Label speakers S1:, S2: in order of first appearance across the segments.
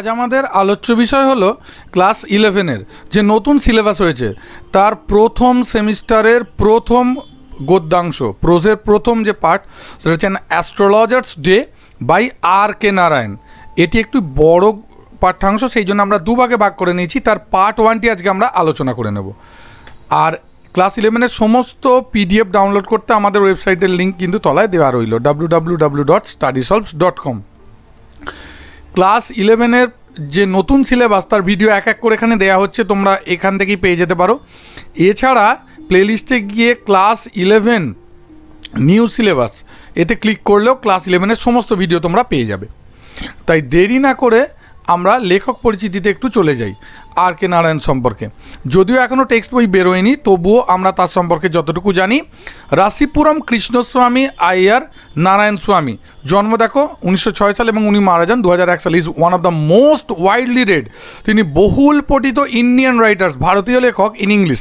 S1: আজ আমাদের আলোচ্য বিষয় হলো ক্লাস ইলেভেনের যে নতুন সিলেবাস হয়েছে তার প্রথম সেমিস্টারের প্রথম গদ্যাংশ প্রোজের প্রথম যে পার্ট সেটা হচ্ছে astrologer's day by R K Narayan এটি একটি বড় পাঠ্যাংশ সেই জন্য আমরা দুভাগে ভাগ করে নিয়েছি তার পার্ট ওয়ানটি আজকে আমরা আলোচনা করে নেব আর ক্লাস ইলেভেনের সমস্ত পিডিএফ ডাউনলোড করতে আমাদের ওয়েবসাইটের লিঙ্ক কিন্তু তলায় দেওয়া রইল W W W dot study solves dot com class ইলেভেনের যে নতুন সিলেবাস তার ভিডিও এক এক করে এখানে দেয়া হচ্ছে তোমরা এখান থেকেই পেয়ে যেতে পারো এছাড়া প্লেলিস্টে গিয়ে ক্লাস ইলেভেন নিউ সিলেবাস এতে ক্লিক করলেও ক্লাস ইলেভেনের সমস্ত ভিডিও তোমরা পেয়ে যাবে তাই দেরি না করে আমরা লেখক পরিচিতিতে একটু চলে যাই আর কে নারায়ণ সম্পর্কে যদিও এখনও টেক্সট বই বেরোয়নি তবুও আমরা তার সম্পর্কে যতটুকু জানি রাশিপুরম কৃষ্ণস্বামী আইয়ার নারায়ণ স্বামী জন্ম দেখো উনিশশো সাল এবং উনি মারা যান দু সাল is one of the most widely read তিনি বহুল পঠিত ইন্ডিয়ান রাইটার্স ভারতীয় লেখক ইন ইংলিশ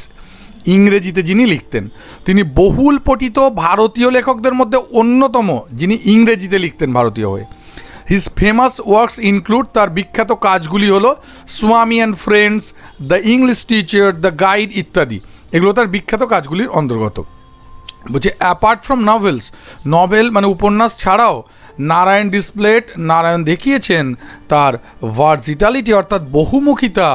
S1: ইংরেজিতে যিনি লিখতেন তিনি বহুল পঠিত ভারতীয় লেখকদের মধ্যে অন্যতম যিনি ইংরেজিতে লিখতেন ভারতীয় হয়ে হিজ ফেমাস ওয়ার্কস ইনক্লুড তার বিখ্যাত কাজগুলি হলো Swami and friends the English teacher the guide ইত্যাদি এগুলো তার বিখ্যাত কাজগুলির অন্তর্গত বলছে অ্যাপার্ট ফ্রম নভেলস নভেল মানে উপন্যাস ছাড়াও নারায়ণ ডিসপ্লেট নারায়ণ দেখিয়েছেন তার ভার্জিটালিটি অর্থাৎ বহুমুখিতা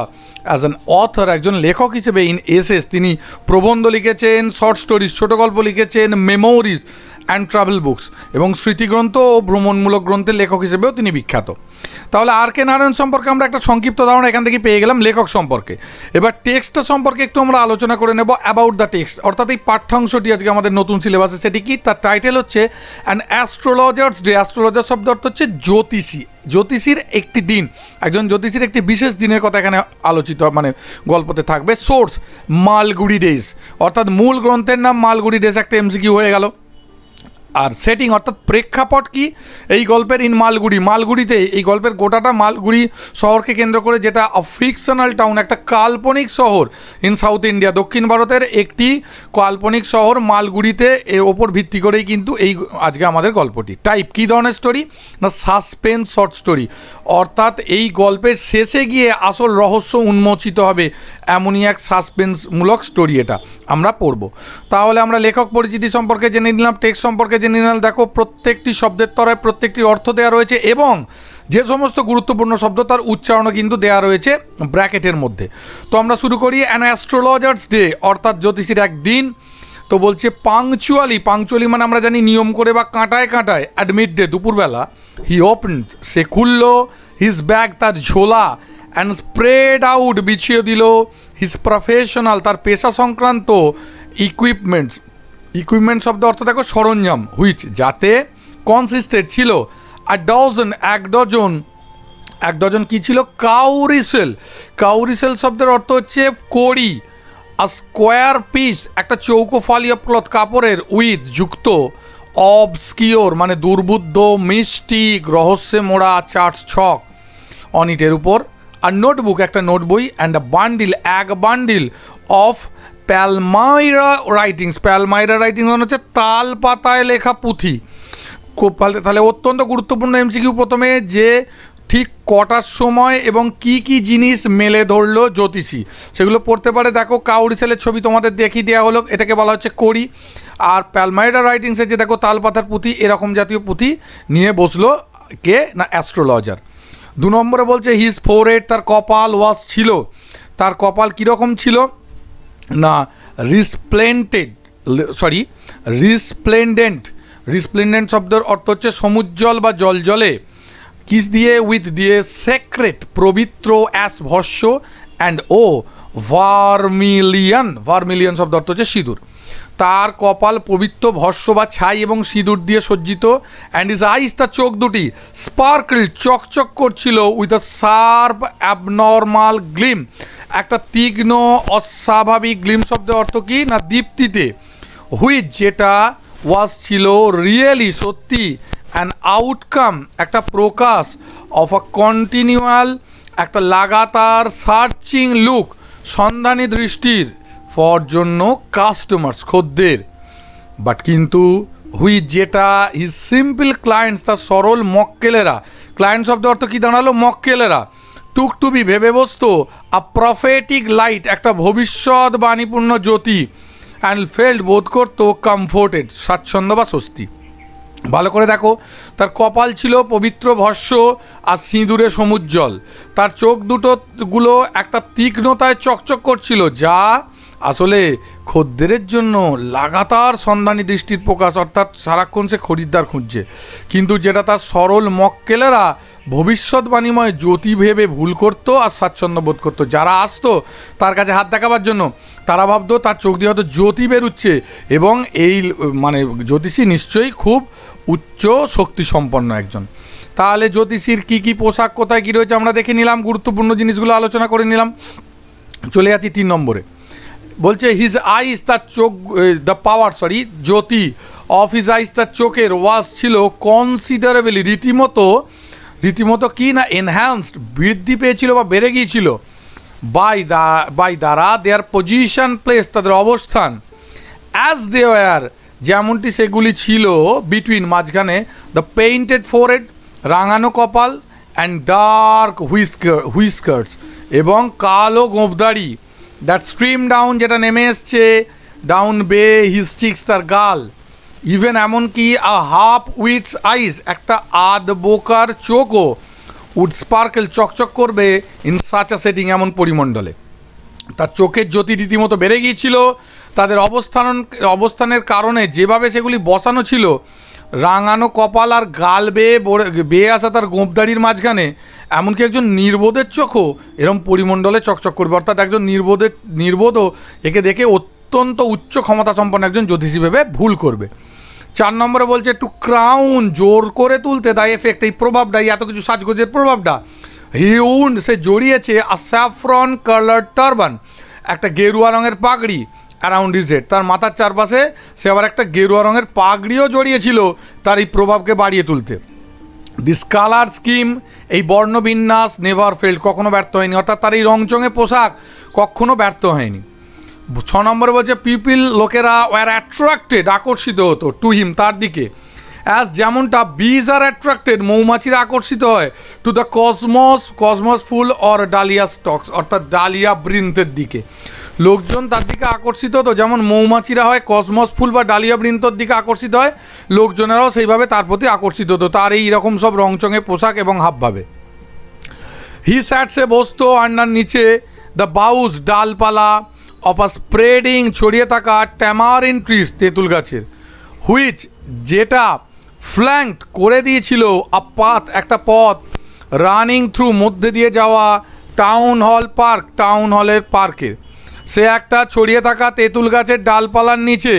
S1: অ্যাজ অ্যান অথর একজন লেখক হিসেবে ইন এসএস তিনি প্রবন্ধ লিখেছেন শর্ট স্টোরিজ ছোটো গল্প লিখেছেন মেমোরিজ অ্যান্ড ট্রাভেল বুকস এবং স্মৃতিগ্রন্থ ও ভ্রমণমূলক গ্রন্থের লেখক হিসেবেও তিনি বিখ্যাত তাহলে আর কে নারায়ণ সম্পর্কে আমরা একটা সংক্ষিপ্ত ধারণা এখান থেকে পেয়ে গেলাম লেখক সম্পর্কে এবার টেক্সটটা সম্পর্কে একটু আমরা আলোচনা করে নেব অ্যাবাউট দ্য টেক্সট অর্থাৎ এই পাঠ্যাংশটি আজকে আমাদের নতুন সিলেবাসে সেটি কি তার টাইটেল হচ্ছে অ্যান অ্যাস্ট্রোলজার্স ডে অ্যাস্ট্রোলজার শব্দ অর্থ হচ্ছে জ্যোতিষী জ্যোতিষীর একটি দিন একজন জ্যোতিষীর একটি বিশেষ দিনের কথা এখানে আলোচিত মানে গল্পতে থাকবে সোর্স মালগুড়ি ডেজ অর্থাৎ মূল গ্রন্থের নাম মালগুড়ি ডেজ একটা এমসিকিউ হয়ে গেল আর সেটিং অর্থাৎ প্রেক্ষাপট কি এই গল্পের ইন মালগুড়ি মালগুড়িতে এই গল্পের গোটাটা মালগুড়ি শহরকে কেন্দ্র করে যেটা ফিকশনাল টাউন একটা কাল্পনিক শহর ইন সাউথ ইন্ডিয়া দক্ষিণ ভারতের একটি কাল্পনিক শহর মালগুড়িতে এর ওপর ভিত্তি করেই কিন্তু এই আজকে আমাদের গল্পটি টাইপ কী ধরনের স্টোরি না সাসপেন্স শর্ট স্টোরি অর্থাৎ এই গল্পের শেষে গিয়ে আসল রহস্য উন্মোচিত হবে এমনই এক সাসপেন্সমূলক স্টোরি এটা আমরা পড়ব তাহলে আমরা লেখক পরিচিতি সম্পর্কে জেনে নিলাম টেক্সট সম্পর্কে জেনে দেখো প্রত্যেকটি শব্দের তরায় প্রত্যেকটি অর্থ দেয়া রয়েছে এবং যে সমস্ত গুরুত্বপূর্ণ শব্দ তার উচ্চারণও কিন্তু দেয়া রয়েছে ব্র্যাকেটের মধ্যে তো আমরা শুরু করি অ্যান অ্যাস্ট্রোলজার্স ডে অর্থাৎ জ্যোতিষীর একদিন তো বলছে পাংচুয়ালি পাংচুয়ালি মানে আমরা জানি নিয়ম করে বা কাঁটায় কাঁটায় অ্যাডমিট ডে দুপুরবেলা হি ওপেন সে খুলল হিজ ব্যাগ তার ঝোলা অ্যান্ড স্প্রেড আউট বিছিয়ে দিল হিজ প্রফেশনাল তার পেশা সংক্রান্ত ইকুইপমেন্টস ইকুইপমেন্ট শব্দ অর্থ দেখো সরঞ্জাম হুইচ যাতে কনসিস্টেড ছিল আর ডজন এক ডজন এক ডজন কী ছিল কাউরিসেল কাউরিসেল শব্দের অর্থ হচ্ছে কড়ি আর স্কোয়ার পিস একটা চৌকো ফালিয়া অফ ক্লথ কাপড়ের উইথ যুক্ত অবস্কিওর মানে দুর্বুদ্ধ মিস্টিক রহস্যে মোড়া চার্চ ছক অনিটের উপর আর নোটবুক একটা নোটবই অ্যান্ড আ বান্ডিল এক bundle of palmyra writings palmyra writings মানে হচ্ছে তাল পাতায় লেখা পুঁথি খুব তাহলে অত্যন্ত গুরুত্বপূর্ণ এমসিকিউ প্রথমে যে ঠিক কটার সময় এবং কি কি জিনিস মেলে ধরলো জ্যোতিষী সেগুলো পড়তে পারে দেখো কাউরি ছেলের ছবি তোমাদের দেখিয়ে দেওয়া হলো এটাকে বলা হচ্ছে করি আর প্যালমাইডা রাইটিংসে যে দেখো তালপাতার পুঁথি এরকম জাতীয় পুঁথি নিয়ে বসলো কে না অ্যাস্ট্রোলজার দু নম্বরে বলছে হিজ ফোর তার কপাল ওয়াশ ছিল তার কপাল কীরকম ছিল না রিসপ্লেন্টেড সরি রিসপ্লেন্ডেন্ট রিসপ্লেন্ডেন্ট শব্দের অর্থ হচ্ছে সমুজ্জ্বল বা জল জলে কিস দিয়ে উইথ দিয়ে সেক্রেট পবিত্র অ্যাস ভস্য অ্যান্ড ও ভার্মিলিয়ান ভার্মিলিয়ান শব্দ অর্থ হচ্ছে সিঁদুর তার কপাল পবিত্র ভস্য বা ছাই এবং সিঁদুর দিয়ে সজ্জিত অ্যান্ড ইজ আইস তার চোখ দুটি স্পার্কল চকচক করছিল with a sharp abnormal gleam একটা তীক্ষ্ণ অস্বাভাবিক গ্লিম শব্দ অর্থ কি না দীপ্তিতে হুইচ যেটা ওয়াজ ছিল রিয়েলি সত্যি অ্যান আউটকাম একটা প্রকাশ অফ আ কন্টিনিউয়াল একটা লাগাতার সার্চিং লুক সন্ধানী দৃষ্টির ফর জন্য কাস্টমার্স খদ্দের বাট কিন্তু হুই যেটা হিজ সিম্পল ক্লায়েন্টস তার সরল মক্কেলেরা ক্লায়েন্ট শব্দ অর্থ কী দাঁড়ালো মক্কেলেরা টুক ভেবে বসতো আ প্রফেটিক লাইট একটা ভবিষ্যৎ বাণীপূর্ণ জ্যোতি অ্যান্ড ফেল্ড বোধ করত কমফোর্টেড স্বাচ্ছন্দ্য বা স্বস্তি ভালো করে দেখো তার কপাল ছিল পবিত্র ভস্য আর সিঁদুরে সমুজ্জ্বল তার চোখ দুটো গুলো একটা তীক্ষ্ণতায় চকচক করছিল যা আসলে খদ্দেরের জন্য লাগাতার সন্ধানী দৃষ্টির প্রকাশ অর্থাৎ সারাক্ষণ সে খরিদ্দার খুঁজছে কিন্তু যেটা তার সরল মক্কেলেরা ভবিষ্যৎবাণীময় জ্যোতি ভেবে ভুল করতো আর স্বাচ্ছন্দ্য বোধ করতো যারা আসতো তার কাছে হাত দেখাবার জন্য তারা ভাবতো তার চোখ দিয়ে হয়তো জ্যোতি বেরুচ্ছে এবং এই মানে জ্যোতিষী নিশ্চয়ই খুব উচ্চ শক্তি সম্পন্ন একজন তাহলে জ্যোতিষীর কি কি পোশাক কোথায় কী রয়েছে আমরা দেখে নিলাম গুরুত্বপূর্ণ জিনিসগুলো আলোচনা করে নিলাম চলে যাচ্ছি তিন নম্বরে বলছে হিজ আইস তার চোখ দ্য পাওয়ার সরি জ্যোতি অফ হিজ আইস তার চোখের ওয়াশ ছিল কনসিডারেবলি রীতিমতো রীতিমতো কি না এনহ্যান্সড বৃদ্ধি পেয়েছিল বা বেড়ে গিয়েছিল বাই দা বাই দ্বারা দেয়ার পজিশন প্লেস তাদের অবস্থান অ্যাজ দে ওয়ার যেমনটি সেগুলি ছিল বিটুইন মাঝখানে দ্য পেইন্টেড ফোরেড রাঙানো কপাল অ্যান্ড ডার্ক হুইস্কার হুইস্কার্স এবং কালো গোঁপদাড়ি দ্যাট স্ট্রিম ডাউন যেটা নেমে এসছে ডাউন বে হিস্টিক্স তার গাল ইভেন এমনকি আ হাফ উইটস আইস একটা আধ বোকার চোখও উড স্পার্কেল চকচক করবে ইন সাচ আ সেটিং এমন পরিমণ্ডলে তার চোখের জ্যোতি রীতিমতো বেড়ে গিয়েছিল তাদের অবস্থান অবস্থানের কারণে যেভাবে সেগুলি বসানো ছিল রাঙানো কপাল আর গাল বেয়ে বেয়ে আসা তার গোঁপদাড়ির মাঝখানে এমনকি একজন নির্বোধের চোখও এরম পরিমণ্ডলে চকচক করবে অর্থাৎ একজন নির্বোধের নির্বোধও একে দেখে অত্যন্ত উচ্চ ক্ষমতা সম্পন্ন একজন জ্যোতিষী ভেবে ভুল করবে চার নম্বরে বলছে একটু ক্রাউন জোর করে তুলতে তাই এফেক্ট এই প্রভাবটা এত কিছু সাজগোজের প্রভাবটা হিউন সে জড়িয়েছে স্যাফ্রন কালার টার্বান একটা গেরুয়া রঙের পাগড়ি অ্যারাউন্ড ইজ হেড তার মাথার চারপাশে সে আবার একটা গেরুয়া রঙের পাগড়িও জড়িয়েছিল তার এই প্রভাবকে বাড়িয়ে তুলতে দিস কালার স্কিম এই বর্ণবিন্যাস নেভার ফেল্ড কখনো ব্যর্থ হয়নি অর্থাৎ তার এই রংচঙে পোশাক কখনো ব্যর্থ হয়নি ছ নম্বরে বলছে পিপিল লোকেরা ওয়ার অ্যাট্রাক্টেড আকর্ষিত হতো টু হিম তার দিকে অ্যাজ যেমনটা বিজ আর অ্যাট্রাক্টেড মৌমাছিরা আকর্ষিত হয় টু দ্য কসমস কসমস ফুল অর ডালিয়া স্টকস অর্থাৎ ডালিয়া বৃন্তের দিকে লোকজন তার দিকে আকর্ষিত হতো যেমন মৌমাছিরা হয় কসমস ফুল বা ডালিয়া বৃন্তর দিকে আকর্ষিত হয় লোকজনেরাও সেইভাবে তার প্রতি আকর্ষিত হতো তার এই রকম সব রংচঙে পোশাক এবং হাবভাবে হি স্যাটসে বসতো আন্ডার নিচে দ্য বাউস ডালপালা অফ আ স্প্রেডিং ছড়িয়ে থাকা ট্যামারিন ট্রিস তেঁতুল গাছের হুইচ যেটা ফ্ল্যাঙ্ক করে দিয়েছিল আ পাথ একটা পথ রানিং থ্রু মধ্যে দিয়ে যাওয়া টাউন হল পার্ক টাউন হলের পার্কের সে একটা ছড়িয়ে থাকা তেঁতুল গাছের ডালপালার নিচে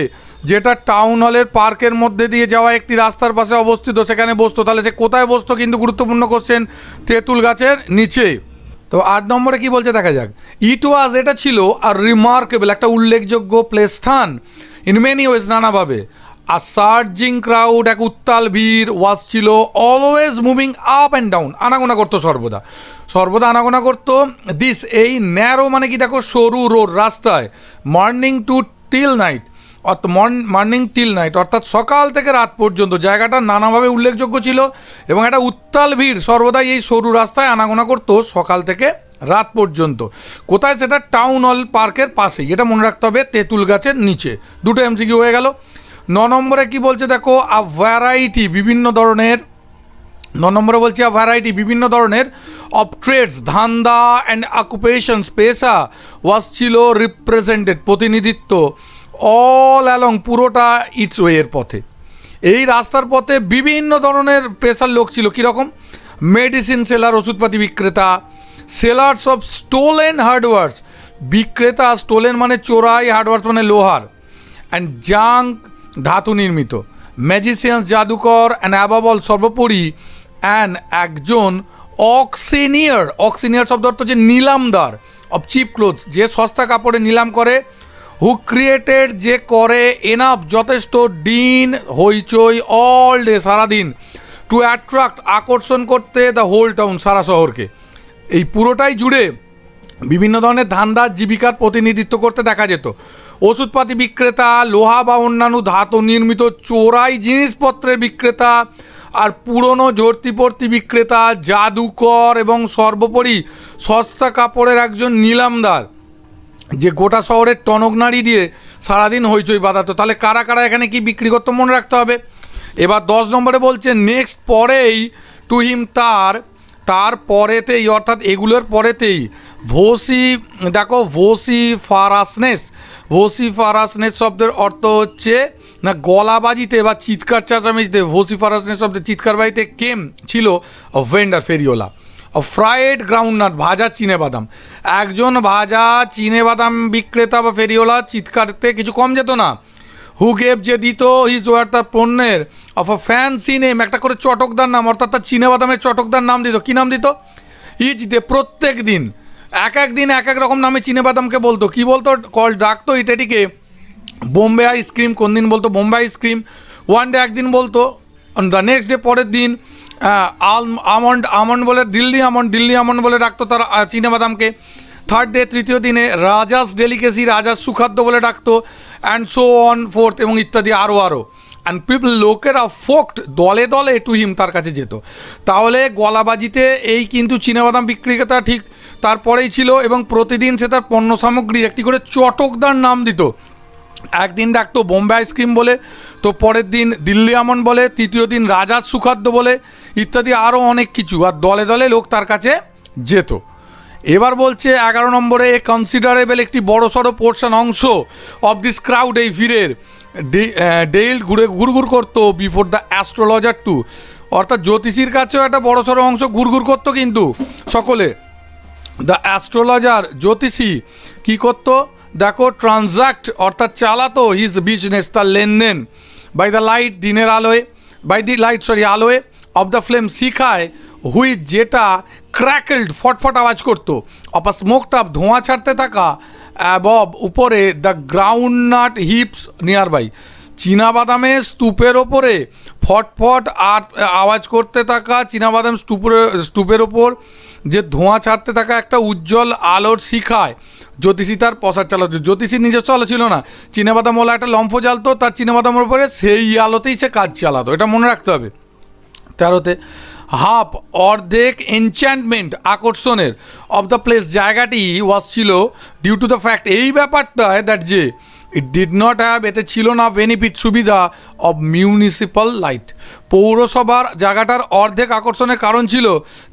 S1: যেটা টাউন হলের পার্কের মধ্যে দিয়ে যাওয়া একটি রাস্তার পাশে অবস্থিত সেখানে বসতো তাহলে সে কোথায় বসতো কিন্তু গুরুত্বপূর্ণ কোশ্চেন তেঁতুল গাছের নিচে তো আট নম্বরে কি বলছে দেখা যাক ইট ওয়াজ এটা ছিল আর রিমার্কেবল একটা উল্লেখযোগ্য প্লেস স্থান ইন মেনি ওয়েজ নানাভাবে আর সার্জিং ক্রাউড এক উত্তাল ভিড় ওয়াজ ছিল always moving up and down আনাগোনা করতো সর্বদা সর্বদা আনাগোনা করতো দিস এই ন্যারো মানে কি দেখো সরু রোড রাস্তায় morning to till night morning till night অর্থাৎ সকাল থেকে রাত পর্যন্ত জায়গাটা নানাভাবে উল্লেখযোগ্য ছিল এবং একটা উত্তাল ভিড় সর্বদাই এই সরু রাস্তায় আনাগোনা করতো সকাল থেকে রাত পর্যন্ত কোথায় সেটা টাউন হল পার্কের পাশেই এটা মনে রাখতে হবে তেঁতুল গাছের নিচে দুটো এমসি কি হয়ে গেল ন নম্বরে কি বলছে দেখো আ ভ্যারাইটি বিভিন্ন ধরনের ন নম্বরে বলছি আ ভ্যারাইটি বিভিন্ন ধরনের অফ ট্রেডস ধান্দা অ্যান্ড অকুপেশনস পেশা ওয়াস ছিল রিপ্রেজেন্টেড প্রতিনিধিত্ব অল অ্যালং পুরোটা ইটস পথে এই রাস্তার পথে বিভিন্ন ধরনের পেশার লোক ছিল কীরকম মেডিসিন সেলার ওষুধপাতি বিক্রেতা সেলার্স অফ স্টোলেন হার্ডওয়ার্স বিক্রেতা স্টোলেন মানে চোরাই হার্ডওয়ার্স মানে লোহার অ্যান্ড জাঙ্ক ধাতু নির্মিত ম্যাজিসিয়ান্স জাদুকর অ্যান্ড অ্যাবাবল সর্বোপরি অ্যান্ড একজন অক্সিনিয়ার অক্সিনিয়ার শব্দ অর্থ হচ্ছে নিলামদার অফ চিপ ক্লোথস যে সস্তা কাপড়ে নিলাম করে হু ক্রিয়েটেড যে করে এনাফ যথেষ্ট ডিন হইচই অল ডে সারাদিন টু অ্যাট্রাক্ট আকর্ষণ করতে দ্য হোল টাউন সারা শহরকে এই পুরোটাই জুড়ে বিভিন্ন ধরনের ধান্দার জীবিকার প্রতিনিধিত্ব করতে দেখা যেত ওষুধপাতি বিক্রেতা লোহা বা অন্যান্য ধাতু নির্মিত চোরাই জিনিসপত্রের বিক্রেতা আর পুরনো জর্তিপর্তি বিক্রেতা জাদুকর এবং সর্বোপরি সস্তা কাপড়ের একজন নিলামদার যে গোটা শহরের টনক নাড়ি দিয়ে সারাদিন হইচই বাঁধাতো তাহলে কারা কারা এখানে কি বিক্রি করতো মনে রাখতে হবে এবার দশ নম্বরে বলছে নেক্সট পরেই টু হিম তার তার পরেতেই অর্থাৎ এগুলোর পরেতেই ভোসি দেখো ভোসি ফারাসনেস ভোসি ফারাসনেস শব্দের অর্থ হচ্ছে না গলাবাজিতে বা চিৎকার চাচামিজিতে ভোসি ফারাসনেস শব্দের চিৎকারবাজিতে কেম ছিল ভেন্ডার ফেরিওলা ফ্রায়েড গ্রাউন্ডনাট ভাজা বাদাম একজন ভাজা বাদাম বিক্রেতা বা ফেরিওলা চিৎকারতে কিছু কম যেত না হু গেভ যে দিত হিজ ওয়ার তার পণ্যের অফ আ ফ্যান্সি নেম একটা করে চটকদার নাম অর্থাৎ তার বাদামের চটকদার নাম দিত কী নাম দিত ইজ ডে প্রত্যেক দিন এক এক দিন এক এক রকম নামে বাদামকে বলতো কী বলতো কল ডাকতো এটাটিকে বোম্বে আইসক্রিম কোন দিন বলতো বোম্বে আইসক্রিম ওয়ান ডে একদিন বলতো দ্য নেক্সট ডে পরের দিন হ্যাঁ আমন্ড আমন্ড বলে দিল্লি আমন্ড দিল্লি আমন্ড বলে ডাকতো তার বাদামকে থার্ড ডে তৃতীয় দিনে রাজাস ডেলিকেসি রাজাস সুখাদ্য বলে ডাকতো অ্যান্ড সো অন ফোর্থ এবং ইত্যাদি আরও আরও অ্যান্ড পিপল লোকেরা ফোকড দলে দলে টু হিম তার কাছে যেত তাহলে গলাবাজিতে এই কিন্তু চিনাবাদাম বিক্রেতা ঠিক তারপরেই ছিল এবং প্রতিদিন সে তার পণ্য সামগ্রী একটি করে চটকদার নাম দিত একদিন ডাকতো বোম্বে আইসক্রিম বলে তো পরের দিন দিল্লি আমন বলে তৃতীয় দিন রাজার সুখাদ্য বলে ইত্যাদি আরও অনেক কিছু আর দলে দলে লোক তার কাছে যেত এবার বলছে এগারো নম্বরে এ কনসিডারেবল একটি সড়ো পোর্শন অংশ অব দিস ক্রাউড এই ভিড়ের ডেইল ঘুরে ঘুরঘুর করতো বিফোর দ্য অ্যাস্ট্রোলজার টু অর্থাৎ জ্যোতিষীর কাছেও একটা সড়ো অংশ ঘুরঘুর করতো কিন্তু সকলে দ্য অ্যাস্ট্রোলজার জ্যোতিষী কী করতো দেখো ট্রানজাক্ট অর্থাৎ চালাতো হিজ বিজনেস তার লেনদেন বাই দ্য লাইট দিনের আলোয় বাই দি লাইট সরি আলোয় অফ দ্য ফ্লেম শিখায় হুই যেটা ক্র্যাকেলড ফটফট আওয়াজ করতো অপা স্মোকটা ধোঁয়া ছাড়তে থাকা অ্যাবব উপরে the groundnut heaps nearby চীনাবাদামে স্তূপের ওপরে ফটফট আর আওয়াজ করতে থাকা চীনাবাদাম স্তূপের স্তূপের ওপর যে ধোঁয়া ছাড়তে থাকা একটা উজ্জ্বল আলোর শিখায় জ্যোতিষী তার পশার চালাত জ্যোতিষীর নিজস্ব আলো ছিল না চীনাবাদামওয়ালা একটা লম্ফ জ্বালতো তার চীনাবাদামের উপরে সেই আলোতেই সে কাজ চালাতো এটা মনে রাখতে হবে তেরোতে হাফ অর্ধেক এনচ্যান্টমেন্ট আকর্ষণের অব দ্য প্লেস জায়গাটি ওয়াজ ছিল ডিউ টু দ্য ফ্যাক্ট এই ব্যাপারটায় দ্যাট যে ইট ডিড নট হ্যাভ এতে ছিল না বেনিফিট সুবিধা অব মিউনিসিপাল লাইট পৌরসভার জায়গাটার অর্ধেক আকর্ষণের কারণ ছিল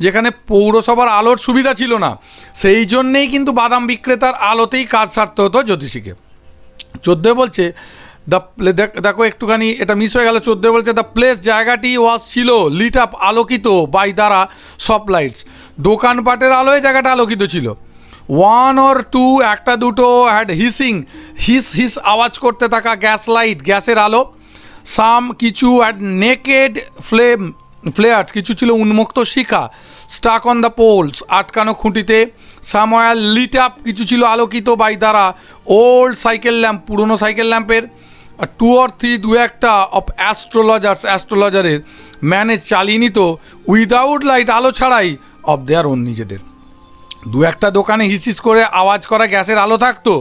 S1: যেখানে পৌরসভার আলোর সুবিধা ছিল না সেই জন্যেই কিন্তু বাদাম বিক্রেতার আলোতেই কাজ সারতে হতো জ্যোতিষীকে চোদ্দে বলছে দ্য দেখো একটুখানি এটা মিস হয়ে গেল চোদ্দে বলছে দ্য প্লেস জায়গাটি ওয়াজ ছিল লিট আপ আলোকিত বাই দ্বারা সব লাইটস দোকানপাটের আলোয় জায়গাটা আলোকিত ছিল ওয়ান অর টু একটা দুটো হ্যাড হিসিং হিস হিস আওয়াজ করতে থাকা গ্যাস লাইট গ্যাসের আলো সাম কিছু অ্যাড নেকেড ফ্লেম ফ্লেয়ার্স কিছু ছিল উন্মুক্ত শিখা স্টাক অন দ্য পোলস আটকানো খুঁটিতে সাময়াল লিট আপ কিছু ছিল আলোকিত বাই দ্বারা ওল্ড সাইকেল ল্যাম্প পুরনো সাইকেল ল্যাম্পের টু অর থ্রি দু একটা অফ অ্যাস্ট্রোলজার্স অ্যাস্ট্রোলজারের ম্যানেজ চালিয়ে নিত উইদাউট লাইট আলো ছাড়াই অফ দেয়ার ওন নিজেদের দু একটা দোকানে হিসিস করে আওয়াজ করা গ্যাসের আলো থাকতো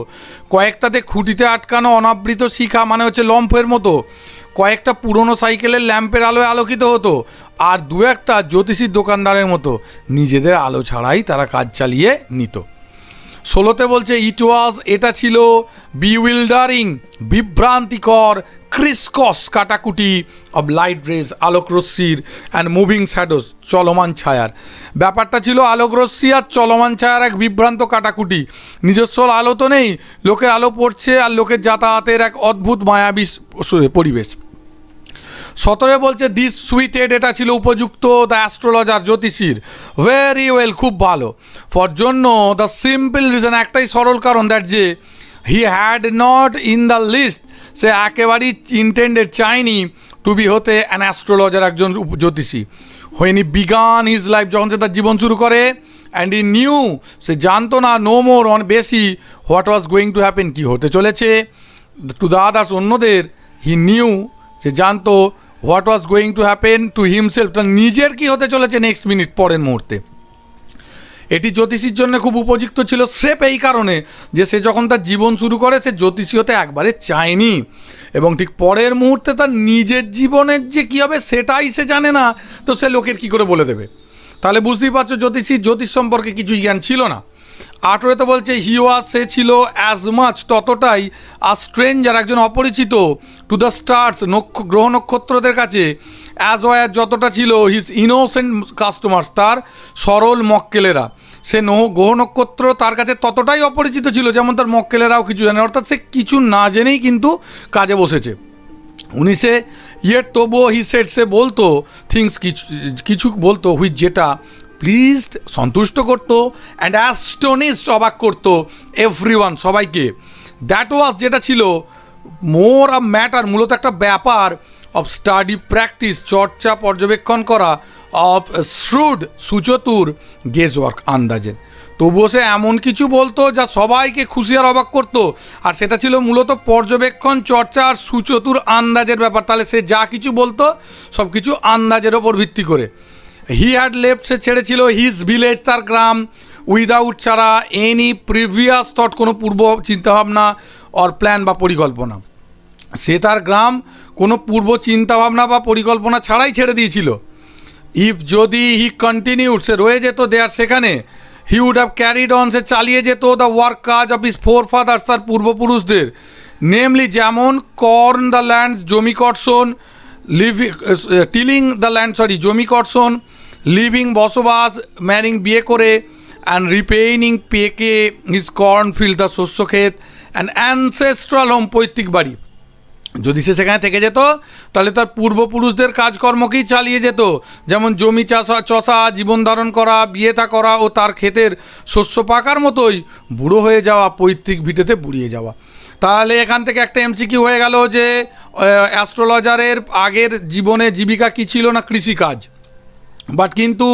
S1: কয়েকটাতে খুঁটিতে আটকানো অনাবৃত শিখা মানে হচ্ছে লম্ফের মতো কয়েকটা পুরনো সাইকেলের ল্যাম্পের আলোয় আলোকিত হতো আর দু একটা জ্যোতিষীর দোকানদারের মতো নিজেদের আলো ছাড়াই তারা কাজ চালিয়ে নিত ষোলোতে বলছে ইট ওয়াজ এটা ছিল বিউইল্ডারিং বিভ্রান্তিকর ক্রিসকস কাটাকুটি অব লাইট রেজ আলোকরশ্মির অ্যান্ড মুভিং শ্যাডোস চলমান ছায়ার ব্যাপারটা ছিল আলোকরশ্মি আর চলমান ছায়ার এক বিভ্রান্ত কাটাকুটি নিজস্ব আলো তো নেই লোকের আলো পড়ছে আর লোকের যাতায়াতের এক অদ্ভুত মায়াবী পরিবেশ সতেরো বলছে দিস সুইটেড এটা ছিল উপযুক্ত দ্য অ্যাস্ট্রোলজার জ্যোতিষীর ভেরি ওয়েল খুব ভালো ফর জন্য দ্য সিম্পল রিজন একটাই সরল কারণ দ্যাট যে he had not in the list সে একেবারেই ইন্টেন্ডেড চাইনি টু বি হতে অ্যান অ্যাস্ট্রোলজার একজন জ্যোতিষী হইনি বিগান হিজ লাইফ যখন সে তার জীবন শুরু করে অ্যান্ড ই নিউ সে জানতো না নো মোর অন বেশি what was going to happen কী হতে চলেছে টু দ্য আদার্স অন্যদের হি নিউ সে জানতো what was going to happen to himself তার নিজের কি হতে চলেছে নেক্সট মিনিট পরের মুহূর্তে এটি জ্যোতিষীর জন্য খুব উপযুক্ত ছিল স্রেপ এই কারণে যে সে যখন তার জীবন শুরু করে সে জ্যোতিষী হতে একবারে চায়নি এবং ঠিক পরের মুহূর্তে তার নিজের জীবনের যে কী হবে সেটাই সে জানে না তো সে লোকের কি করে বলে দেবে তাহলে বুঝতেই পারছো জ্যোতিষী জ্যোতিষ সম্পর্কে কিছু জ্ঞান ছিল না আঠেরোতে বলছে হি ওয়াজ সে ছিল অ্যাজ মাচ ততটাই আর স্ট্রেঞ্জার একজন অপরিচিত টু দ্য স্টার্স নক্ষ গ্রহ নক্ষত্রদের কাছে অ্যাজ ওয়ার যতটা ছিল হিজ ইনোসেন্ট কাস্টমার্স তার সরল মক্কেলেরা সে নহ গ্রহ নক্ষত্র তার কাছে ততটাই অপরিচিত ছিল যেমন তার মক্কেলেরাও কিছু জানে অর্থাৎ সে কিছু না জেনেই কিন্তু কাজে বসেছে উনিশে ইয়ের তবুও হি সেট সে বলতো থিংস কিছু কিছু বলতো হুইচ যেটা প্লিজড সন্তুষ্ট করতো অ্যান্ড অ্যাস্টনিস্ট অবাক করতো এভরি ওয়ান সবাইকে দ্যাট ওয়াজ যেটা ছিল মোর আ ম্যাটার মূলত একটা ব্যাপার অফ স্টাডি প্র্যাকটিস চর্চা পর্যবেক্ষণ করা অফ শ্রুড সুচতুর গেস ওয়ার্ক আন্দাজের তবুও সে এমন কিছু বলতো যা সবাইকে খুশি আর অবাক করতো আর সেটা ছিল মূলত পর্যবেক্ষণ চর্চা আর সুচতুর আন্দাজের ব্যাপার তাহলে সে যা কিছু বলতো সব কিছু আন্দাজের ওপর ভিত্তি করে হি হ্যাড লেফট সে ছেড়েছিল হিজ ভিলেজ তার গ্রাম উইদাউট ছাড়া এনি প্রিভিয়াস থট কোনো পূর্ব চিন্তাভাবনা অর প্ল্যান বা পরিকল্পনা সে তার গ্রাম কোনো পূর্ব চিন্তাভাবনা বা পরিকল্পনা ছাড়াই ছেড়ে দিয়েছিল ইফ যদি হি কন্টিনিউড সে রয়ে যেত দেয়ার সেখানে he would have carried on সে চালিয়ে যেত দ্য ওয়ার্ক কাজ অফ ইস ফোর ফাদার্স তার পূর্বপুরুষদের নেমলি যেমন কর্ন দ্য ল্যান্ডস জমি কর্ষণ living tilling the land sorry জমি কর্ষণ লিভিং বসবাস ম্যারিং বিয়ে করে অ্যান্ড রিপেইনিং পেকে হিজ কর্নফিল্ড দ্য শস্য ক্ষেত অ্যান্ড অ্যানসেস্ট্রাল হোম পৈতৃক বাড়ি যদি সে সেখানে থেকে যেত তাহলে তার পূর্বপুরুষদের কাজকর্মকেই চালিয়ে যেত যেমন জমি চাষা চষা জীবন ধারণ করা বিয়েতা করা ও তার ক্ষেতের শস্য পাকার মতোই বুড়ো হয়ে যাওয়া পৈতৃক ভিটেতে বুড়িয়ে যাওয়া তাহলে এখান থেকে একটা এমসিকিউ হয়ে গেল যে অ্যাস্ট্রোলজারের আগের জীবনে জীবিকা কি ছিল না কৃষিকাজ বাট কিন্তু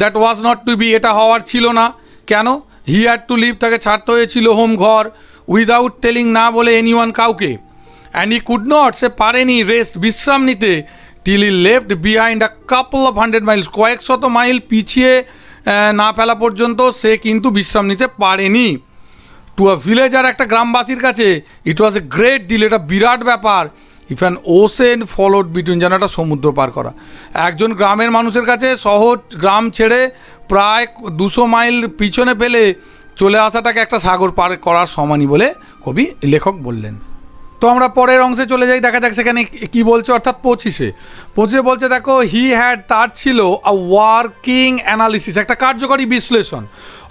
S1: that was not to be এটা হওয়ার ছিল না কেন হি হ্যাড টু লিভ তাকে ছাড়তে হয়েছিল হোম ঘর উইদাউট টেলিং না বলে এনি ওয়ান কাউকে অ্যান্ড ই কুড নট সে পারেনি রেস্ট বিশ্রাম নিতে till he left behind a couple of hundred miles কয়েকশত মাইল পিছিয়ে না ফেলা পর্যন্ত সে কিন্তু বিশ্রাম নিতে পারেনি টু আ ভিলেজার একটা গ্রামবাসীর কাছে ইট ওয়াজ এ গ্রেট ডিল এটা বিরাট ব্যাপার if an ocean flowed between যেন একটা সমুদ্র পার করা একজন গ্রামের মানুষের কাছে শহর গ্রাম ছেড়ে প্রায় দুশো মাইল পিছনে পেলে চলে আসাটাকে একটা সাগর পার করার সমানই বলে কবি লেখক বললেন তো আমরা পরের অংশে চলে যাই দেখা যাক সেখানে কি বলছে অর্থাৎ পঁচিশে পঁচিশে বলছে দেখো হি হ্যাড তার ছিল আ ওয়ার্কিং অ্যানালিসিস একটা কার্যকরী বিশ্লেষণ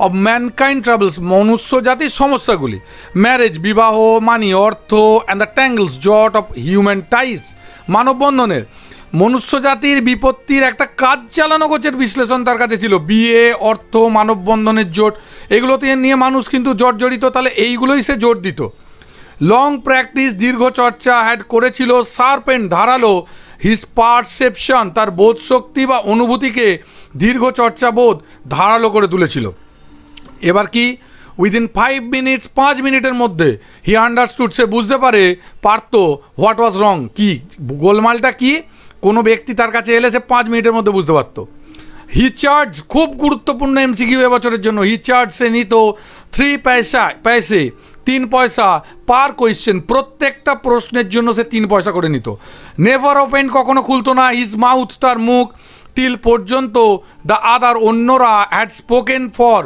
S1: অব ম্যানকাইন্ড ট্রাভেলস মনুষ্য জাতির সমস্যাগুলি ম্যারেজ বিবাহ মানি অর্থ অ্যান্ড দ্য ট্যাঙ্গলস জট অফ হিউম্যান টাইস মানববন্ধনের জাতির বিপত্তির একটা কাজ চালানো গোছের বিশ্লেষণ তার কাছে ছিল বিয়ে অর্থ মানববন্ধনের জোট এগুলোতে নিয়ে মানুষ কিন্তু জড়িত তাহলে এইগুলোই সে জোর দিত লং প্র্যাকটিস দীর্ঘ চর্চা হ্যাড করেছিল শার্প ধারালো হিস পারসেপশন তার বোধশক্তি বা অনুভূতিকে দীর্ঘ চর্চা বোধ ধারালো করে তুলেছিল এবার কি উইদিন ফাইভ মিনিটস পাঁচ মিনিটের মধ্যে হি আন্ডারস্টুড সে বুঝতে পারে পারত হোয়াট ওয়াজ রং কি গোলমালটা কি কোনো ব্যক্তি তার কাছে এলে সে পাঁচ মিনিটের মধ্যে বুঝতে পারতো হি চার্জ খুব গুরুত্বপূর্ণ এমসিকিউ এবছরের জন্য হি চার্জ সে নিত থ্রি পয়সা পয়সে তিন পয়সা পার কোয়েশ্চেন প্রত্যেকটা প্রশ্নের জন্য সে তিন পয়সা করে নিত নেভার ওপেন কখনো খুলতো না ইজ মাউথ তার মুখ তিল পর্যন্ত দ্য আদার অন্যরা অ্যাড স্পোকেন ফর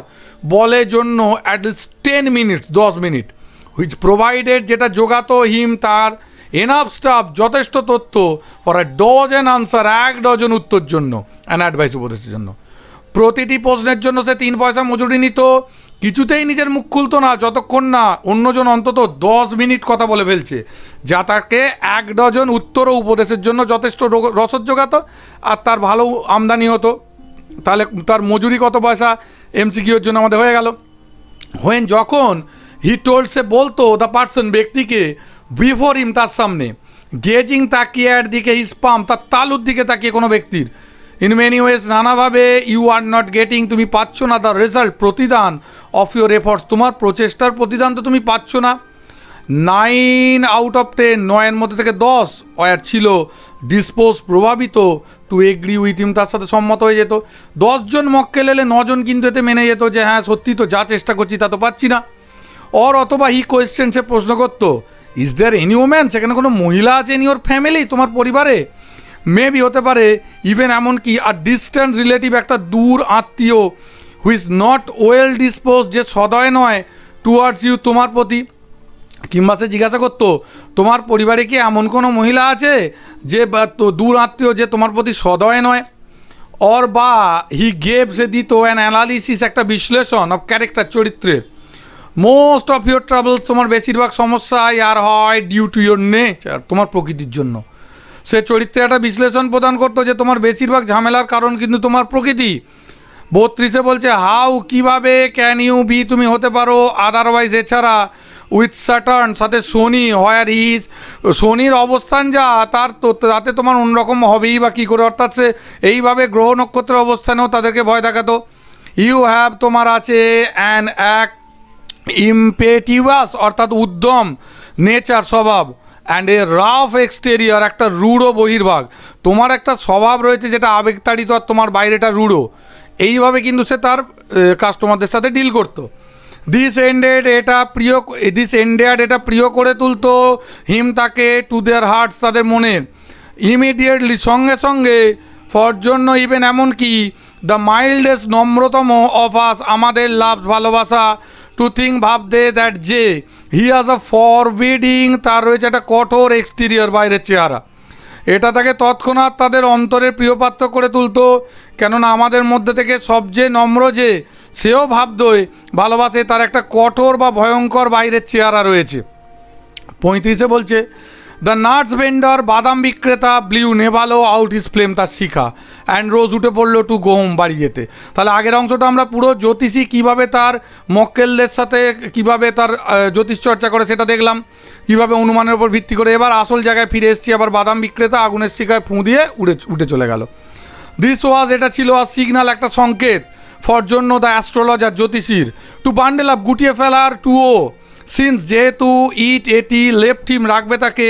S1: বলের জন্য অ্যাটলিস্ট টেন মিনিট দশ মিনিট হুইচ প্রোভাইডেড যেটা যোগাতো হিম তার এনাফ স্টাফ যথেষ্ট তথ্য ফর এ ডজন আনসার এক ডজন উত্তর জন্য অ্যান অ্যাডভাইস উপদেশের জন্য প্রতিটি প্রশ্নের জন্য সে তিন পয়সা মজুরি নিত কিছুতেই নিজের মুখ খুলতো না যতক্ষণ না অন্যজন অন্তত দশ মিনিট কথা বলে ফেলছে যা তাকে এক ডজন উত্তর ও উপদেশের জন্য যথেষ্ট রসদ জোগাতো আর তার ভালো আমদানি হতো তাহলে তার মজুরি কত পয়সা এমসিকিউর জন্য আমাদের হয়ে গেল হোয়েন যখন হি টোল্ড সে বলতো দ্য পার্সন ব্যক্তিকে বিফোর হিম তার সামনে গেজিং তাকিয়ে দিকে হিস তার তালুর দিকে তাকিয়ে কোনো ব্যক্তির ইন মেনি ওয়েজ নানাভাবে ইউ আর নট গেটিং তুমি পাচ্ছ না দ্য রেজাল্ট প্রতিদান অফ ইউর এফর্টস তোমার প্রচেষ্টার প্রতিদান তো তুমি পাচ্ছ না নাইন আউট অফ টেন নয়ের মধ্যে থেকে দশ অয়ার ছিল ডিসপোজ প্রভাবিত টু এগ্রি উইথ ইম তার সাথে সম্মত হয়ে যেত দশজন মক্কেল এলে নজন কিন্তু এতে মেনে যেত যে হ্যাঁ সত্যি তো যা চেষ্টা করছি তা তো পাচ্ছি না অর অথবা হি কোয়েশ্চেন সে প্রশ্ন করতো ইজ দেয়ার এনি ওম্যান সেখানে কোনো মহিলা আছে এনি ওর ফ্যামিলি তোমার পরিবারে মেবি হতে পারে ইভেন এমনকি আর ডিস্ট্যান্স রিলেটিভ একটা দূর আত্মীয় হুইজ নট ওয়েল ডিসপোজ যে সদয় নয় টুয়ার্ডস ইউ তোমার প্রতি কিংবা সে জিজ্ঞাসা করতো তোমার পরিবারে কি এমন কোনো মহিলা আছে যে দূর আত্মীয় যে তোমার প্রতি সদয় নয় অর বা হি গেভ সে দিত অ্যান অ্যানালিসিস একটা বিশ্লেষণ অফ ক্যারেক্টার চরিত্রে মোস্ট অফ ইউর ট্রাভেলস তোমার বেশিরভাগ সমস্যাই আর হয় ডিউ টু ইউর নেচার তোমার প্রকৃতির জন্য সে চরিত্রে একটা বিশ্লেষণ প্রদান করতো যে তোমার বেশিরভাগ ঝামেলার কারণ কিন্তু তোমার প্রকৃতি বত্রিশে বলছে হাউ কিভাবে ক্যান ইউ বি তুমি হতে পারো আদারওয়াইজ এছাড়া উইথ স্যাটার্ন সাথে শনি হয়ার ইজ শনির অবস্থান যা তার তাতে তোমার অন্যরকম হবেই বা কী করে অর্থাৎ সে এইভাবে গ্রহ নক্ষত্রের অবস্থানেও তাদেরকে ভয় দেখাতো ইউ হ্যাভ তোমার আছে অ্যান এক ইম্পেটিভাস অর্থাৎ উদ্যম নেচার স্বভাব অ্যান্ড এ রাফ এক্সটেরিয়ার একটা রূঢ় বহির্ভাগ তোমার একটা স্বভাব রয়েছে যেটা আবেগতাড়িত আর তোমার বাইরেটা রূঢ় এইভাবে কিন্তু সে তার কাস্টমারদের সাথে ডিল করতো দিস এন্ডেড এটা প্রিয় দিস এন্ডেড এটা প্রিয় করে তুলতো হিম তাকে টু দেয়ার হার্টস তাদের মনে ইমিডিয়েটলি সঙ্গে সঙ্গে ফর জন্য ইভেন এমনকি দ্য মাইল্ডেস্ট নম্রতম অফ আস আমাদের লাভ ভালোবাসা টু ভাব ভাবতে দ্যাট যে হি হ্যাজ আ ফরবিডিং তার রয়েছে একটা কঠোর এক্সটিরিয়র বাইরের চেহারা এটা তাকে তৎক্ষণাৎ তাদের অন্তরের প্রিয়পাত্র করে তুলতো কেননা আমাদের মধ্যে থেকে সবচেয়ে নম্র যে সেও ভাবদই ভালোবাসে তার একটা কঠোর বা ভয়ঙ্কর বাইরের চেহারা রয়েছে পঁয়ত্রিশে বলছে দ্য নাটস ভেন্ডার বাদাম বিক্রেতা ব্লিউ নেভালো আউট ইস ফ্লেম তার শিখা অ্যান্ড রোজ উঠে পড়লো টু গো বাড়ি যেতে তাহলে আগের অংশটা আমরা পুরো জ্যোতিষী কিভাবে তার মক্কেলদের সাথে কিভাবে তার জ্যোতিষ চর্চা করে সেটা দেখলাম কিভাবে অনুমানের উপর ভিত্তি করে এবার আসল জায়গায় ফিরে এসেছি আবার বাদাম বিক্রেতা আগুনের শিকায় ফুঁ দিয়ে উড়ে উঠে চলে গেল দিস ওয়াজ এটা ছিল আর সিগনাল একটা সংকেত ফর জন্য দ্য অ্যাস্ট্রোলজার জ্যোতিষীর টু বান্ডেল আপ গুটিয়ে ফেলার টু ও সিন্স যেহেতু ইট এটি লেফট হিম রাখবে তাকে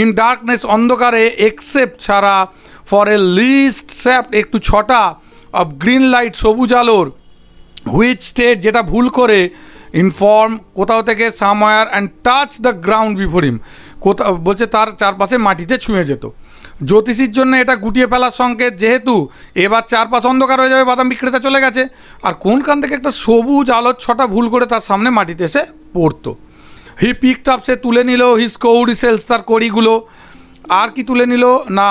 S1: ইন ডার্কনেস অন্ধকারে এক্সেপ্ট ছাড়া ফর এ লিস্ট স্যাপ্ট একটু ছটা অফ গ্রিন লাইট সবুজ আলোর হুইচ স্টেট যেটা ভুল করে ইনফর্ম কোথাও থেকে somewhere and touch the ground before him কোথাও বলছে তার চারপাশে মাটিতে ছুঁয়ে যেত জ্যোতিষীর জন্য এটা গুটিয়ে ফেলার সংকেত যেহেতু এবার চারপাশ অন্ধকার হয়ে যাবে বাদাম বিক্রেতা চলে গেছে আর কোনখান থেকে একটা সবুজ আলোর ছটা ভুল করে তার সামনে মাটিতে এসে পড়তো হি পিকটাপ সে তুলে নিল হিস কৌড়ি সেলস তার কড়িগুলো আর কি তুলে নিল না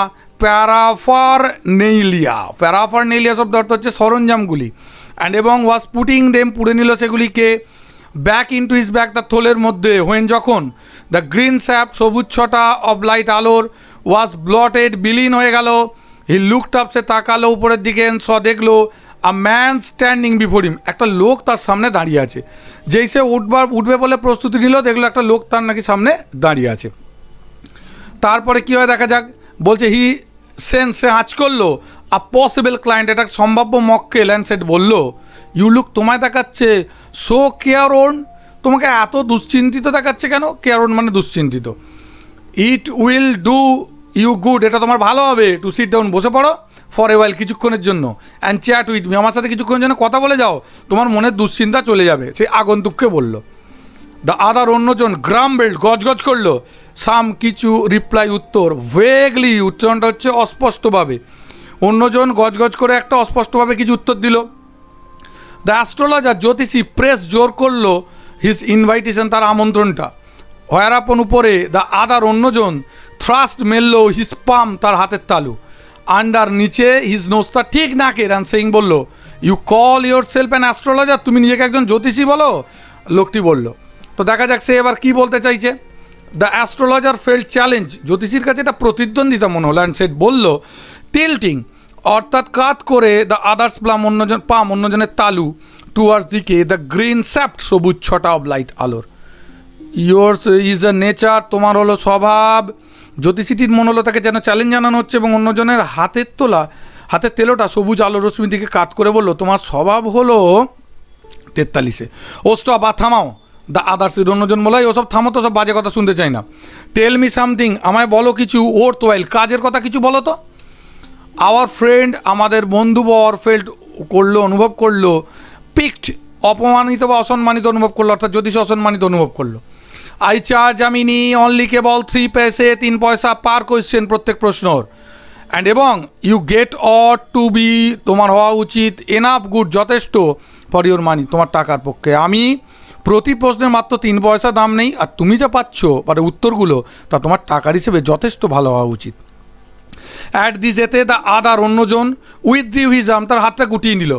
S1: নেইলিয়া প্যারাফার নেইলিয়া শব্দ অর্থ হচ্ছে সরঞ্জামগুলি অ্যান্ড এবং ওয়াজ পুটিং দেম পুড়ে নিল সেগুলিকে ব্যাক ইনটু ইস ব্যাক তার থোলের মধ্যে হোয়েন যখন দ্য গ্রিন স্যাপ সবুজ ছটা অব লাইট আলোর ওয়াজ ব্লটেড বিলীন হয়ে গেল হি লুকড আপ সে তাকালো উপরের দিকে স দেখলো a man standing before him একটা লোক তার সামনে দাঁড়িয়ে আছে যেই সে উঠবার উঠবে বলে প্রস্তুতি নিল দেখলো একটা লোক তার নাকি সামনে দাঁড়িয়ে আছে তারপরে কী হয় দেখা যাক বলছে হি সেন্সে আঁচ করলো আর পসিবল ক্লায়েন্ট এটা সম্ভাব্য মককে ল্যান্ডসেট বলল লুক তোমায় দেখাচ্ছে সো কেয়ার ওন তোমাকে এত দুশ্চিন্তিত দেখাচ্ছে কেন কেয়ার ওন মানে দুশ্চিন্তিত it will do you good এটা তোমার ভালো হবে টু সিট ডাউন বসে পড়ো ফর এ ওয়াইল কিছুক্ষণের জন্য অ্যান্ড চেয়ার উইথ মি আমার সাথে কিছুক্ষণের জন্য কথা বলে যাও তোমার মনের দুশ্চিন্তা চলে যাবে সে আগন্তুককে বলল দ্য আদার অন্যজন গ্রাম বেল্ট গজগজ করলো সাম কিছু রিপ্লাই উত্তর ভেগলি উচ্চারণটা হচ্ছে অস্পষ্টভাবে অন্যজন গজগজ করে একটা অস্পষ্টভাবে কিছু উত্তর দিল দ্য অ্যাস্ট্রোলজার জ্যোতিষী প্রেস জোর করলো হিস ইনভাইটেশন তার আমন্ত্রণটা হয়ারাপন উপরে দ্য আদার অন্যজন থ্রাস্ট মেললো হিস পাম তার হাতের তালু আন্ডার নিচে হিজ নোস্তা ঠিক নাকে রান সেইং বলল you call yourself an astrologer তুমি নিজেকে একজন জ্যোতিষী বলো লোকটি বলল তো দেখা যাক সে এবার কি বলতে চাইছে দ্য অ্যাস্ট্রোলজার ফেল্ড চ্যালেঞ্জ জ্যোতিষীর কাছে এটা প্রতিদ্বন্দ্বিতা মনে হলো অ্যান্ড সেট বলল টেলটিং অর্থাৎ কাত করে দ্য আদার্স প্লাম অন্যজন পাম অন্যজনের তালু টুয়ার্স দিকে দ্য গ্রিন স্যাপ্ট সবুজ ছটা অব লাইট আলোর ইয়োর্স ইজ আ নেচার তোমার হলো স্বভাব জ্যোতিষীটির মনে হলো তাকে যেন চ্যালেঞ্জ জানানো হচ্ছে এবং অন্যজনের হাতের তোলা হাতের তেলোটা সবুজ আলো রশ্মি দিকে কাত করে বললো তোমার স্বভাব হলো তেতাল্লিশে ওস্টা স্টপ থামাও দ্য আদার্স রঞ্জন বলাই ওসব থামো তো সব বাজে কথা শুনতে চাই না টেল মি সামথিং আমায় বলো কিছু ওর তোয়েল কাজের কথা কিছু বলো তো আওয়ার ফ্রেন্ড আমাদের বন্ধু বা অর করলো অনুভব করলো পিকড অপমানিত বা অসম্মানিত অনুভব করলো অর্থাৎ সে অসম্মানিত অনুভব করলো আই চার্জ আমি নি অনলি কেবল থ্রি পেসে তিন পয়সা পার কোয়েশ্চেন প্রত্যেক প্রশ্নর অ্যান্ড এবং you get ought to be তোমার হওয়া উচিত এনাফ গুড যথেষ্ট ফর ইউর মানি তোমার টাকার পক্ষে আমি প্রতি প্রশ্নের মাত্র তিন পয়সা দাম নেই আর তুমি যা পাচ্ছ মানে উত্তরগুলো তা তোমার টাকার হিসেবে যথেষ্ট ভালো হওয়া উচিত অ্যাট দি যেতে দ্য আদার অন্যজন উইথ দি হিজাম তার হাতটা গুটিয়ে নিল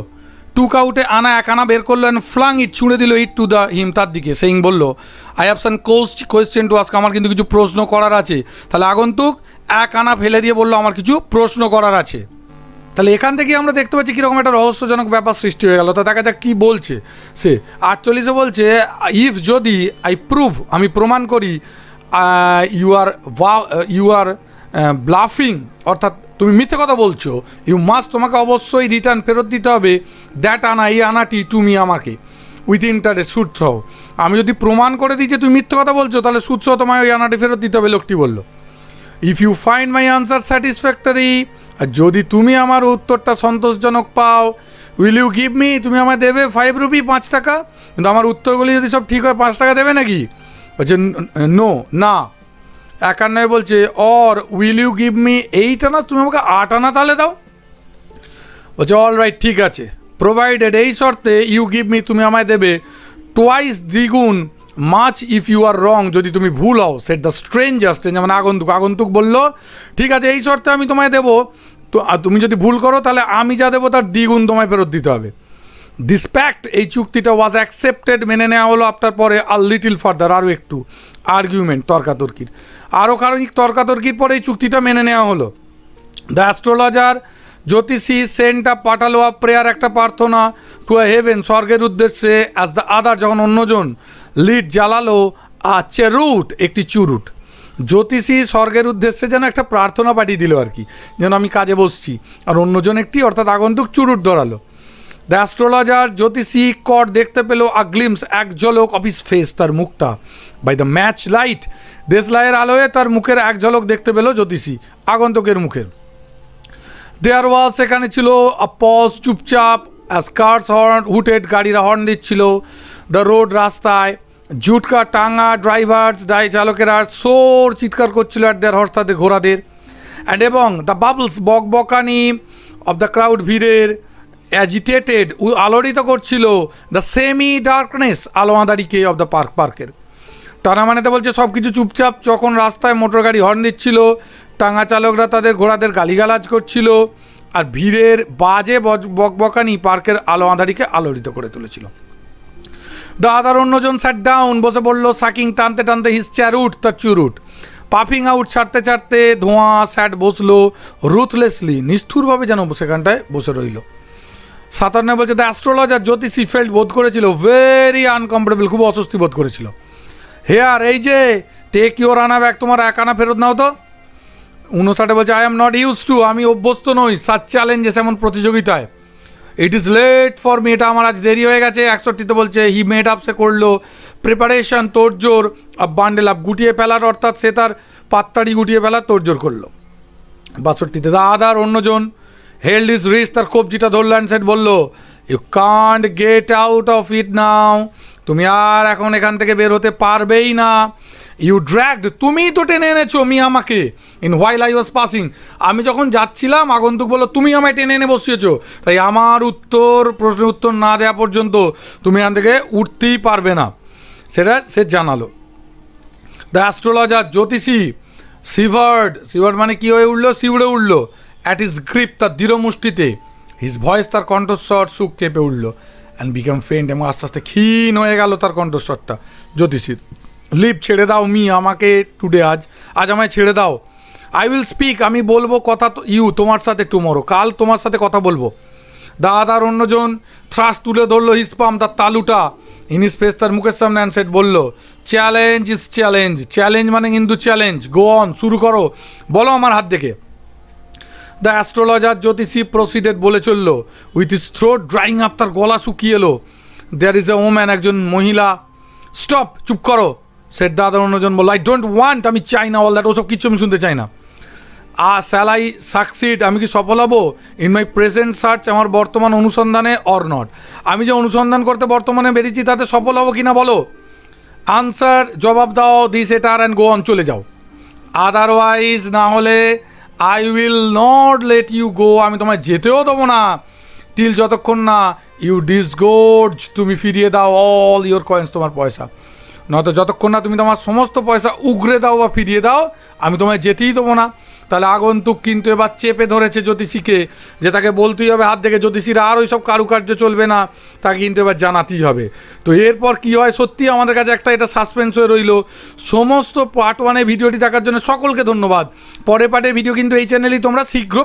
S1: টুক আউটে আনা এক আনা বের অ্যান্ড ফ্লাং ইট ছুঁড়ে দিল ইট টু দ্য হিম তার দিকে সেই বলল আই হ্যাভ সান কোস কোয়েশ্চেন টু আজকে আমার কিন্তু কিছু প্রশ্ন করার আছে তাহলে আগন্তুক এক আনা ফেলে দিয়ে বললো আমার কিছু প্রশ্ন করার আছে তাহলে এখান থেকে আমরা দেখতে পাচ্ছি কীরকম একটা রহস্যজনক ব্যাপার সৃষ্টি হয়ে গেল তা দেখা যাক কী বলছে সে আটচল্লিশে বলছে ইফ যদি আই প্রুভ আমি প্রমাণ করি you are you are bluffing অর্থাৎ তুমি মিথ্যে কথা বলছো ইউ মাস্ট তোমাকে অবশ্যই রিটার্ন ফেরত দিতে হবে দ্যাট আনা এই আনাটি তুমি আমাকে উইথ ইন্টারেস্ট সুদ সহ আমি যদি প্রমাণ করে দিই যে তুমি মিথ্যে কথা বলছো তাহলে সুদ সহ তোমায় ওই আনাটি ফেরত দিতে হবে লোকটি বললো if you find my answer satisfactory আর যদি তুমি আমার উত্তরটা সন্তোষজনক পাও উইল ইউ গিভ মি তুমি আমায় দেবে ফাইভ রুপি পাঁচ টাকা কিন্তু আমার উত্তরগুলি যদি সব ঠিক হয় পাঁচ টাকা দেবে নাকি বলছে নো না একান্নয় বলছে or will you give me eight anna তুমি আমাকে আট আনা তাহলে দাও বলছে অল রাইট ঠিক আছে প্রোভাইডেড এই শর্তে ইউ গিভ মি তুমি আমায় দেবে টোয়াইস দ্বিগুণ মাছ ইফ ইউ আর রং যদি তুমি ভুল হও সেট দ্য স্ট্রেঞ্জার স্ট্রেঞ্জার মানে আগন্তুক আগন্তুক বললো ঠিক আছে এই শর্তে আমি তোমায় দেবো তো তুমি যদি ভুল করো তাহলে আমি যা দেবো তার দ্বিগুণ তোমায় ফেরত দিতে হবে দিস প্যাক্ট এই চুক্তিটা ওয়াজ অ্যাকসেপ্টেড মেনে নেওয়া হলো আপনার পরে আর লিটিল ফার্দার আরও একটু আর্গুমেন্ট তর্কাতর্কির আরও কারণ তর্কাতর্কির পরে এই চুক্তিটা মেনে নেওয়া হলো দ্য অ্যাস্ট্রোলজার জ্যোতিষী সেন্ট আপ পাঠালো আপ প্রেয়ার একটা প্রার্থনা টু আ হেভেন স্বর্গের উদ্দেশ্যে অ্যাজ দ্য আদার যখন অন্যজন লিড জ্বালালো আর চেরুট একটি চুরুট জ্যোতিষী স্বর্গের উদ্দেশ্যে যেন একটা প্রার্থনা পাঠিয়ে দিল আর কি যেন আমি কাজে বসছি আর অন্যজন একটি অর্থাৎ আগন্তুক চুরুট ধরালো দ্য অ্যাস্ট্রোলজার জ্যোতিষী কর দেখতে পেল আগ্লিমস এক ঝলক অফিস ফেস তার মুখটা বাই দ্য ম্যাচ লাইট দেশলাইয়ের আলোয়ে তার মুখের এক ঝলক দেখতে পেল জ্যোতিষী আগন্তকের মুখের দেয়ার ওয়াজ সেখানে ছিল পজ চুপচাপ স্কার্স হর্ন হুটেড গাড়িরা হর্ন দিচ্ছিল দ্য রোড রাস্তায় জুটকা টাঙা ড্রাইভার্স ড্রাই চালকেরা সোর চিৎকার করছিল অ্যাট দেয়ার হর্স তাদের ঘোড়াদের অ্যান্ড এবং দ্য বাবলস বক বকানি অব দ্য ক্রাউড ভিড়ের অ্যাজিটেটেড আলোড়িত করছিল দ্য সেমি ডার্কনেস আলো অফ অব দ্য পার্ক পার্কের তারা মানে তো বলছে সব কিছু চুপচাপ যখন রাস্তায় মোটর গাড়ি হর্ন দিচ্ছিল টাঙা চালকরা তাদের ঘোড়াদের গালিগালাজ করছিল আর ভিড়ের বাজে বকবকানি পার্কের আলো আঁধারিকে আলোড়িত করে তুলেছিল দাদার অন্যজন স্যাট ডাউন বসে বলল সাকিং টানতে টানতে হিস চেয়ার উঠ তার চুরুট পাফিং আউট ছাড়তে ছাড়তে ধোঁয়া স্যাট বসলো রুথলেসলি নিষ্ঠুরভাবে যেন সেখানটায় বসে রইল সাতান্ন বলছে দ্য অ্যাস্ট্রোলজার জ্যোতিষী ফেল্ড বোধ করেছিল ভেরি আনকমফোর্টেবল খুব অস্বস্তি বোধ করেছিল হে আর এই যে টেক ইউর আনা ব্যাগ তোমার এক আনা ফেরত নাও তো উনষাটে বলছে I am not use to আমি অভ্যস্ত নই সাত চ্যালেঞ্জেস এমন প্রতিযোগিতায় it is late for me এটা আমার আজ দেরি হয়ে গেছে একষট্টিতে বলছে হি মেড আপ সে করলো প্রিপারেশন আর বান্ডেল আপ গুটিয়ে ফেলার অর্থাৎ সে তার পাত্তাড়ি গুটিয়ে ফেলার তোড়জোড় করলো বাষট্টিতে দা আদার অন্যজন হেল্ড ইজ রিস তার কবজিটা ধরল অ্যান্ড সেট বললো you can't get out of it now তুমি আর এখন এখান থেকে বের হতে পারবেই না ইউ ড্র্যাগড তুমিই তো টেনে এনেছো মি আমাকে in while I was passing আমি যখন যাচ্ছিলাম আগন্তুক বললো তুমি আমায় টেনে এনে বসিয়েছো তাই আমার উত্তর প্রশ্নের উত্তর না দেওয়া পর্যন্ত তুমি এখান থেকে উঠতেই পারবে না সেটা সে জানালো দ্য অ্যাস্ট্রোলজার জ্যোতিষী সিভার্ড সিভার্ড মানে কী হয়ে উঠলো শিউড়ে উঠলো অ্যাট ইস গ্রিপ তার দৃঢ় মুষ্টিতে হিজ ভয়েস তার কণ্ঠস্বর সুখ কেঁপে উঠলো অ্যান্ড বিকাম ফেন্ট এবং আস্তে আস্তে ক্ষীণ হয়ে গেল তার কণ্ঠস্বরটা জ্যোতিষীর লিভ ছেড়ে দাও মি আমাকে টুডে আজ আজ আমায় ছেড়ে দাও আই উইল স্পিক আমি বলবো কথা ইউ তোমার সাথে টুমোরো কাল তোমার সাথে কথা বলবো দাদার অন্যজন থ্রাস তুলে ধরলো হিসপাম তার তালুটা ইনিস ফেস তার মুখের সামনে অ্যান্সেট বললো চ্যালেঞ্জ ইজ চ্যালেঞ্জ চ্যালেঞ্জ মানে কিন্তু চ্যালেঞ্জ গো অন শুরু করো বলো আমার হাত দেখে দ্য অ্যাস্ট্রোলজার জ্যোতিষী প্রসিডেড বলে চলল with his throat drying up তার গলা শুকিয়ে এলো দেয়ার ইজ এ ওম্যান একজন মহিলা স্টপ চুপ করো সেট দাদা অন্যজন বললো আই ডোন্ট ওয়ান্ট আমি চাই না অল দ্যাট ওসব কিছু আমি শুনতে চাই না আ স্যাল আই সাকসিড আমি কি সফল হব ইন মাই প্রেজেন্ট সার্চ আমার বর্তমান অনুসন্ধানে অর নট আমি যে অনুসন্ধান করতে বর্তমানে বেরিয়েছি তাতে সফল হব কি না বলো আনসার জবাব দাও দিস এটার অ্যান্ড গো অন চলে যাও আদারওয়াইজ না হলে I will not let you go আমি তোমায় যেতেও দেবো না টিল যতক্ষণ না ইউ ডিসগোর্জ তুমি ফিরিয়ে দাও অল ইউর কয়েন্স তোমার পয়সা নয়তো যতক্ষণ না তুমি তোমার সমস্ত পয়সা উগরে দাও বা ফিরিয়ে দাও আমি তোমায় যেতেই দেবো না তাহলে আগন্তুক কিন্তু এবার চেপে ধরেছে জ্যোতিষীকে যে তাকে বলতেই হবে হাত দেখে জ্যোতিষীরা আর ওই সব কারুকার্য চলবে না তাকে কিন্তু এবার জানাতেই হবে তো এরপর কি হয় সত্যি আমাদের কাছে একটা এটা সাসপেন্স হয়ে রইল সমস্ত পার্ট ওয়ানে ভিডিওটি দেখার জন্য সকলকে ধন্যবাদ পরে পার্টে ভিডিও কিন্তু এই চ্যানেলেই তোমরা শীঘ্র